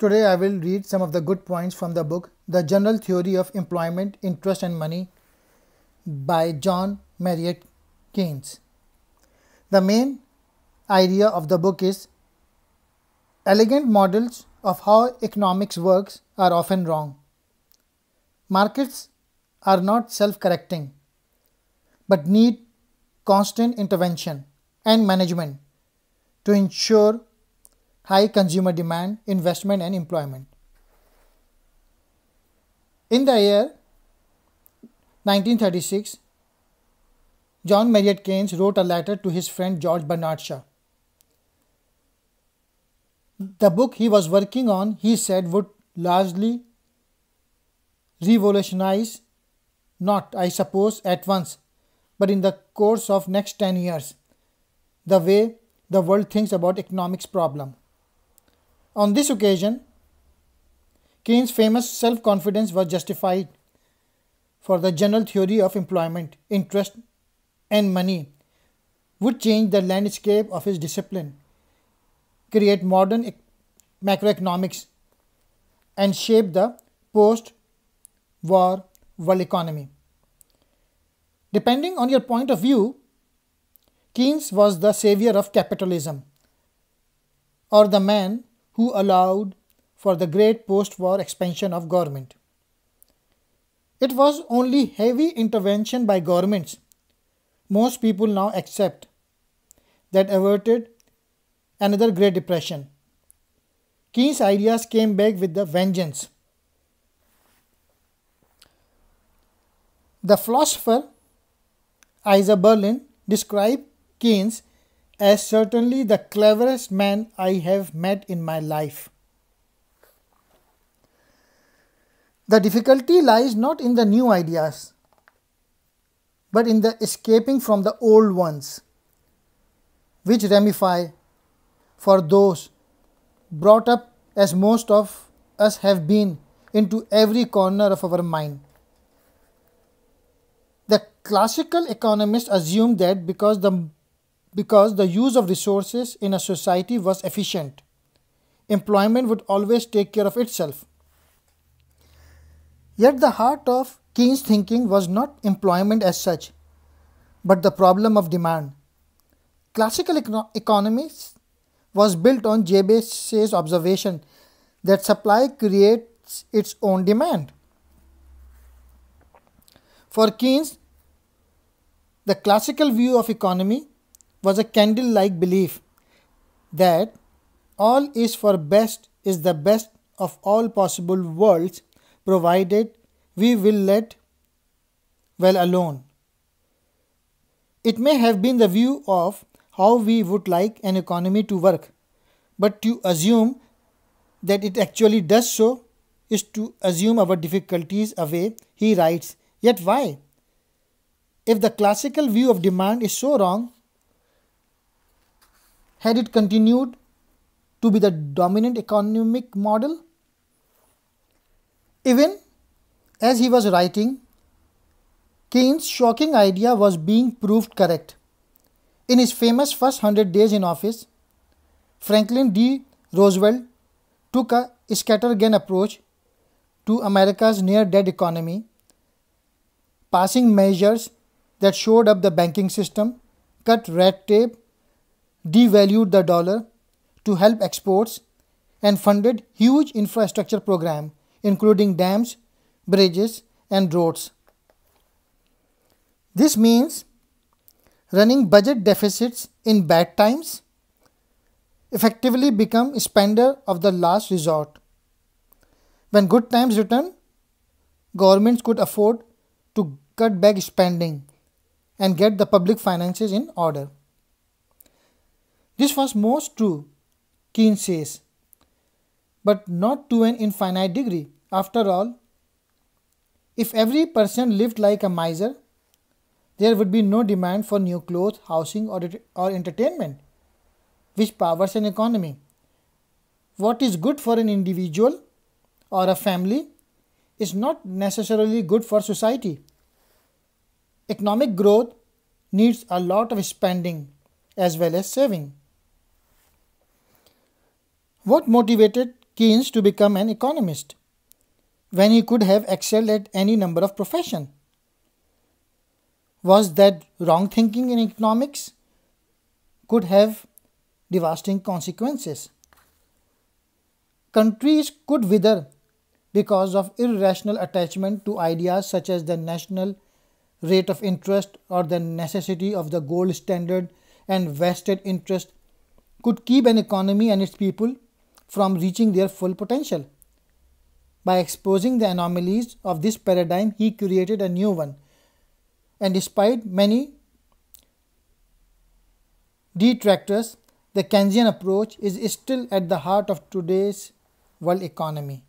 Today I will read some of the good points from the book The General Theory of Employment, Interest and Money by John Marriott Keynes. The main idea of the book is elegant models of how economics works are often wrong. Markets are not self-correcting but need constant intervention and management to ensure high consumer demand, investment, and employment. In the year 1936, John Marriott Keynes wrote a letter to his friend George Bernard Shaw. The book he was working on, he said, would largely revolutionize, not, I suppose, at once, but in the course of next 10 years, the way the world thinks about economics problem. On this occasion, Keynes' famous self confidence was justified for the general theory of employment, interest, and money would change the landscape of his discipline, create modern macroeconomics, and shape the post war world economy. Depending on your point of view, Keynes was the savior of capitalism or the man who allowed for the great post-war expansion of government. It was only heavy intervention by governments, most people now accept, that averted another Great Depression. Keynes' ideas came back with the vengeance. The philosopher Isa Berlin described Keynes as certainly the cleverest man I have met in my life. The difficulty lies not in the new ideas, but in the escaping from the old ones, which ramify for those brought up as most of us have been into every corner of our mind. The classical economists assumed that because the because the use of resources in a society was efficient. Employment would always take care of itself. Yet the heart of Keynes' thinking was not employment as such, but the problem of demand. Classical econ- economics was built on Jabez's observation that supply creates its own demand. For Keynes, the classical view of economy was a candle like belief that all is for best is the best of all possible worlds provided we will let well alone. It may have been the view of how we would like an economy to work, but to assume that it actually does so is to assume our difficulties away, he writes. Yet why? If the classical view of demand is so wrong, had it continued to be the dominant economic model? Even as he was writing, Keynes' shocking idea was being proved correct. In his famous first 100 days in office, Franklin D. Roosevelt took a scattergun approach to America's near dead economy, passing measures that showed up the banking system, cut red tape, devalued the dollar to help exports and funded huge infrastructure program including dams, bridges and roads. This means running budget deficits in bad times effectively become spender of the last resort. When good times return, governments could afford to cut back spending and get the public finances in order. This was most true, Keynes says, but not to an infinite degree. After all, if every person lived like a miser, there would be no demand for new clothes, housing, or, or entertainment, which powers an economy. What is good for an individual or a family is not necessarily good for society. Economic growth needs a lot of spending as well as saving. What motivated Keynes to become an economist when he could have excelled at any number of professions? Was that wrong thinking in economics could have devastating consequences? Countries could wither because of irrational attachment to ideas such as the national rate of interest or the necessity of the gold standard and vested interest could keep an economy and its people from reaching their full potential. By exposing the anomalies of this paradigm, he created a new one. And despite many detractors, the Keynesian approach is still at the heart of today's world economy.